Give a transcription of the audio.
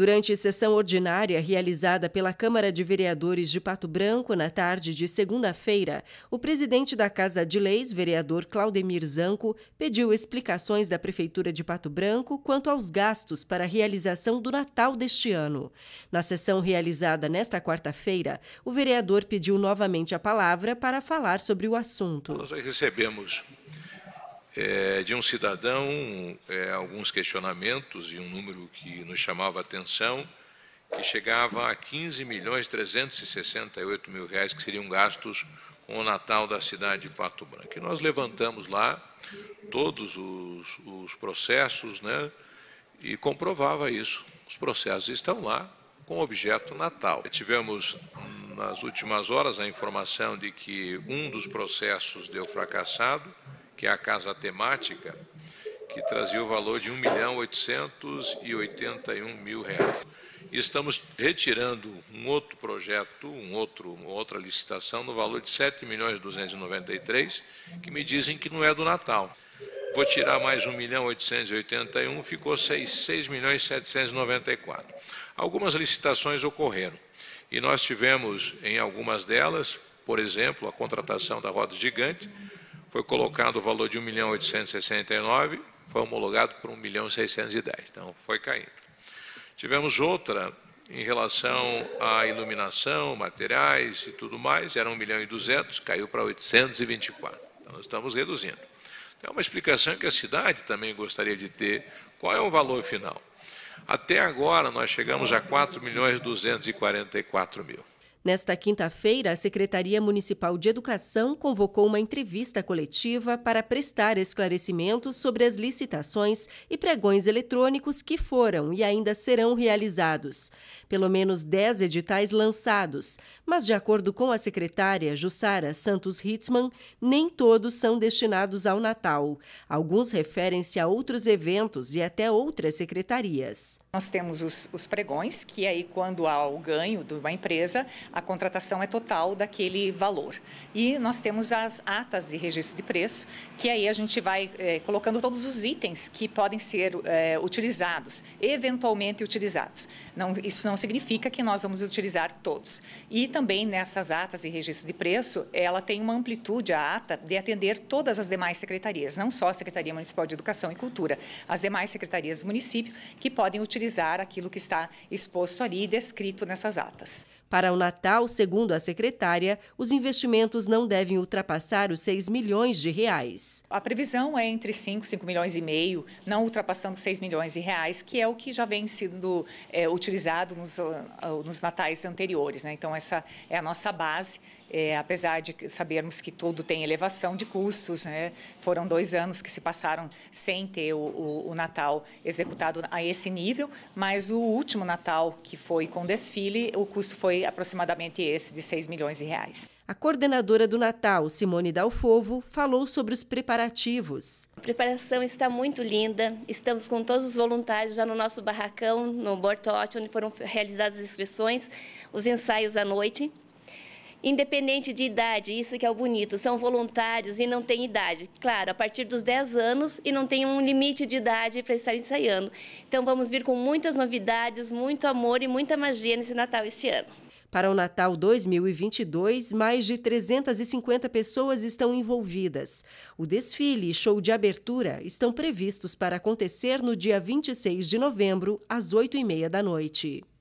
Durante sessão ordinária realizada pela Câmara de Vereadores de Pato Branco na tarde de segunda-feira, o presidente da Casa de Leis, vereador Claudemir Zanco, pediu explicações da Prefeitura de Pato Branco quanto aos gastos para a realização do Natal deste ano. Na sessão realizada nesta quarta-feira, o vereador pediu novamente a palavra para falar sobre o assunto. Nós recebemos é, de um cidadão é, alguns questionamentos e um número que nos chamava a atenção, que chegava a 15 milhões 368 mil reais que seriam gastos com o Natal da cidade de Pato Branco. E nós levantamos lá todos os, os processos, né, e comprovava isso. Os processos estão lá com objeto Natal. Tivemos nas últimas horas a informação de que um dos processos deu fracassado que é a casa temática, que trazia o valor de R$ 1.881.000. reais. E estamos retirando um outro projeto, um outro, uma outra licitação, no valor de R$ 7.293, que me dizem que não é do Natal. Vou tirar mais R$ milhão ficou R$ 6 milhões Algumas licitações ocorreram e nós tivemos em algumas delas, por exemplo, a contratação da roda gigante, foi colocado o valor de 1 milhão 869, foi homologado por 1 milhão 610, então foi caindo. Tivemos outra em relação à iluminação, materiais e tudo mais, era 1 milhão e 200, caiu para 824. Então nós estamos reduzindo. É uma explicação que a cidade também gostaria de ter, qual é o valor final. Até agora nós chegamos a 4 milhões 244 mil. Nesta quinta-feira, a Secretaria Municipal de Educação convocou uma entrevista coletiva para prestar esclarecimentos sobre as licitações e pregões eletrônicos que foram e ainda serão realizados. Pelo menos 10 editais lançados, mas, de acordo com a secretária Jussara Santos Hitzman, nem todos são destinados ao Natal. Alguns referem-se a outros eventos e até outras secretarias. Nós temos os, os pregões, que é aí, quando há o ganho de uma empresa, a contratação é total daquele valor. E nós temos as atas de registro de preço, que aí a gente vai é, colocando todos os itens que podem ser é, utilizados, eventualmente utilizados. Não, isso não significa que nós vamos utilizar todos. E também nessas atas de registro de preço, ela tem uma amplitude, a ata, de atender todas as demais secretarias, não só a Secretaria Municipal de Educação e Cultura, as demais secretarias do município que podem utilizar aquilo que está exposto ali e descrito nessas atas. Para o Natal, segundo a secretária, os investimentos não devem ultrapassar os 6 milhões de reais. A previsão é entre 5, 5 milhões e meio, não ultrapassando 6 milhões de reais, que é o que já vem sendo é, utilizado nos, ah, ah, nos natais anteriores. Né? Então, essa é a nossa base. É, apesar de sabermos que tudo tem elevação de custos, né? foram dois anos que se passaram sem ter o, o, o, Natal executado a esse nível, mas o último Natal que foi com desfile, o custo foi aproximadamente esse, de 6 milhões de reais. A coordenadora do Natal, Simone Dalfovo, falou sobre os preparativos. A preparação está muito linda, estamos com todos os voluntários já no nosso barracão, no Bortote, onde foram realizadas as inscrições, os ensaios à noite. Independente de idade, isso que é o bonito, são voluntários e não tem idade. Claro, a partir dos 10 anos e não tem um limite de idade para estar ensaiando. Então vamos vir com muitas novidades, muito amor e muita magia nesse Natal este ano. Para o Natal 2022, mais de 350 pessoas estão envolvidas. O desfile e show de abertura estão previstos para acontecer no dia 26 de novembro, às 8h30 da noite.